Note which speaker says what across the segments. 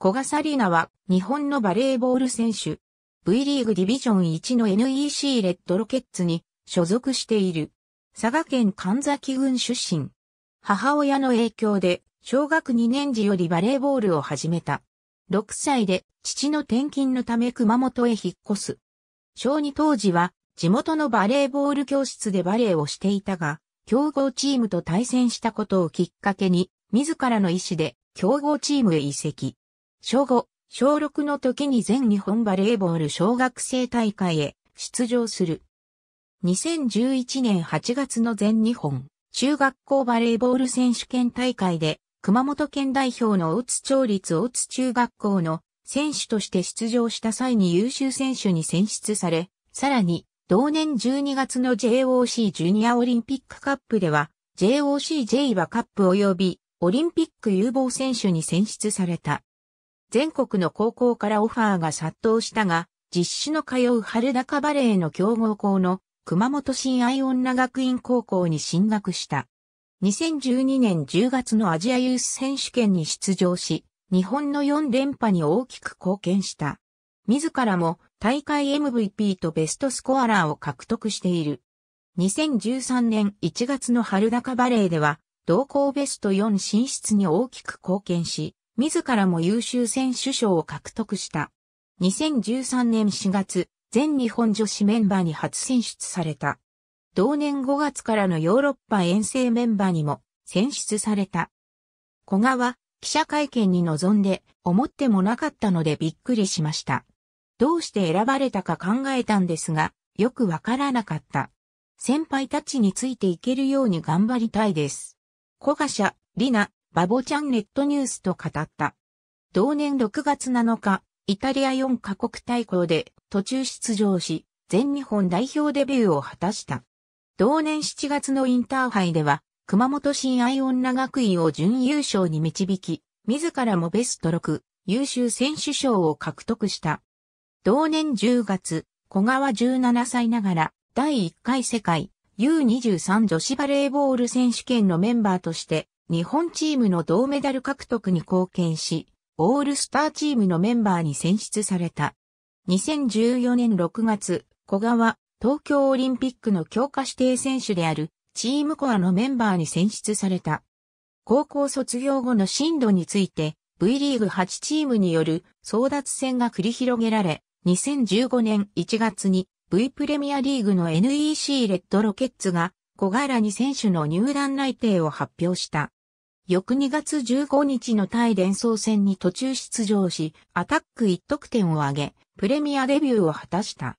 Speaker 1: 小笠里奈は日本のバレーボール選手。V リーグディビジョン1の NEC レッドロケッツに所属している。佐賀県神崎郡出身。母親の影響で小学2年時よりバレーボールを始めた。6歳で父の転勤のため熊本へ引っ越す。小児当時は地元のバレーボール教室でバレーをしていたが、競合チームと対戦したことをきっかけに、自らの意思で競合チームへ移籍。小5、小6の時に全日本バレーボール小学生大会へ出場する。2011年8月の全日本中学校バレーボール選手権大会で熊本県代表の大津町立大津中学校の選手として出場した際に優秀選手に選出され、さらに同年12月の JOC ジュニアオリンピックカップでは JOC j はカップ及びオリンピック有望選手に選出された。全国の高校からオファーが殺到したが、実施の通う春高バレーの強豪校の熊本新愛女学院高校に進学した。2012年10月のアジアユース選手権に出場し、日本の4連覇に大きく貢献した。自らも大会 MVP とベストスコアラーを獲得している。2013年1月の春高バレーでは、同校ベスト4進出に大きく貢献し、自らも優秀選手賞を獲得した。2013年4月、全日本女子メンバーに初選出された。同年5月からのヨーロッパ遠征メンバーにも選出された。小川、記者会見に臨んで、思ってもなかったのでびっくりしました。どうして選ばれたか考えたんですが、よくわからなかった。先輩たちについていけるように頑張りたいです。小賀社、リナ、バボちゃんネットニュースと語った。同年6月7日、イタリア4カ国対抗で途中出場し、全日本代表デビューを果たした。同年7月のインターハイでは、熊本新愛女学院を準優勝に導き、自らもベスト6、優秀選手賞を獲得した。同年10月、小川17歳ながら、第1回世界 U23 女子バレーボール選手権のメンバーとして日本チームの銅メダル獲得に貢献し、オールスターチームのメンバーに選出された。2014年6月、小川、東京オリンピックの強化指定選手である、チームコアのメンバーに選出された。高校卒業後の進路について、V リーグ8チームによる争奪戦が繰り広げられ、2015年1月に V プレミアリーグの NEC レッドロケッツが小柄に選手の入団内定を発表した。翌2月15日の対連想戦に途中出場し、アタック1得点を挙げ、プレミアデビューを果たした。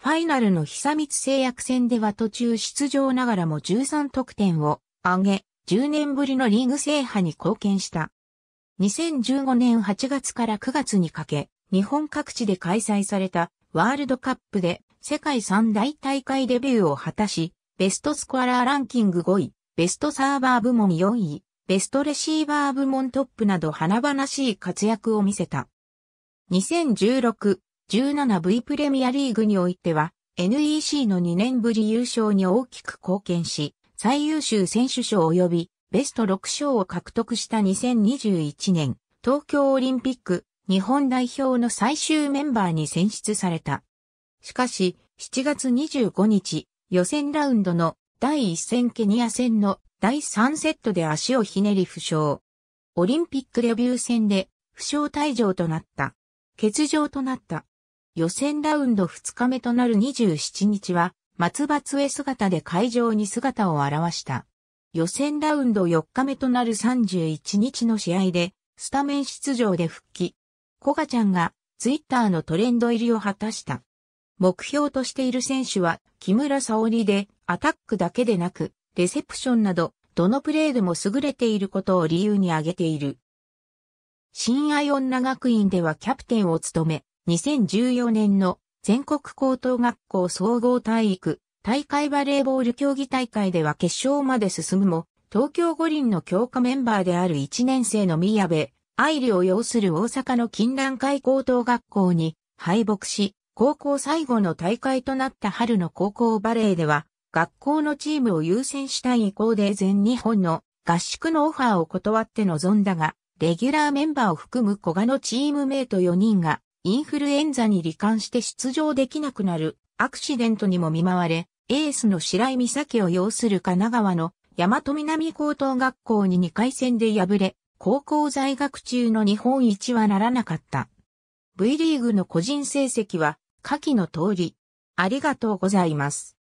Speaker 1: ファイナルの久光製薬戦では途中出場ながらも13得点を挙げ、10年ぶりのリーグ制覇に貢献した。2015年8月から9月にかけ、日本各地で開催されたワールドカップで世界三大大会デビューを果たし、ベストスコアラーランキング5位、ベストサーバー部門4位、ベストレシーバー部門トップなど華々しい活躍を見せた。2016-17 V プレミアリーグにおいては NEC の2年ぶり優勝に大きく貢献し、最優秀選手賞及びベスト6賞を獲得した2021年、東京オリンピック日本代表の最終メンバーに選出された。しかし、7月25日、予選ラウンドの第1戦ケニア戦の第3セットで足をひねり負傷。オリンピックデビュー戦で負傷退場となった。欠場となった。予選ラウンド2日目となる27日は、松葉杖姿で会場に姿を現した。予選ラウンド4日目となる31日の試合で、スタメン出場で復帰。コガちゃんがツイッターのトレンド入りを果たした。目標としている選手は木村沙織でアタックだけでなくレセプションなど、どのプレーでも優れていることを理由に挙げている。新ン女学院ではキャプテンを務め、2014年の全国高等学校総合体育大会バレーボール競技大会では決勝まで進むも、東京五輪の強化メンバーである1年生の宮部愛理を擁する大阪の近蘭海高等学校に敗北し、高校最後の大会となった春の高校バレーでは、学校のチームを優先したい意向で全日本の合宿のオファーを断って臨んだが、レギュラーメンバーを含む古賀のチームメイト4人がインフルエンザに罹患して出場できなくなるアクシデントにも見舞われ、エースの白井美咲を擁する神奈川の大和南高等学校に2回戦で敗れ、高校在学中の日本一はならなかった。V リーグの個人成績は下記の通り。ありがとうございます。